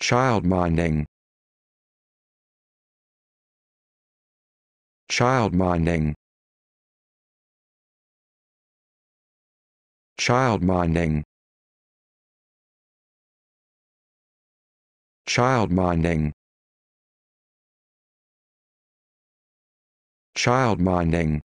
Childminding. Childminding. Childminding. Childminding. Childminding.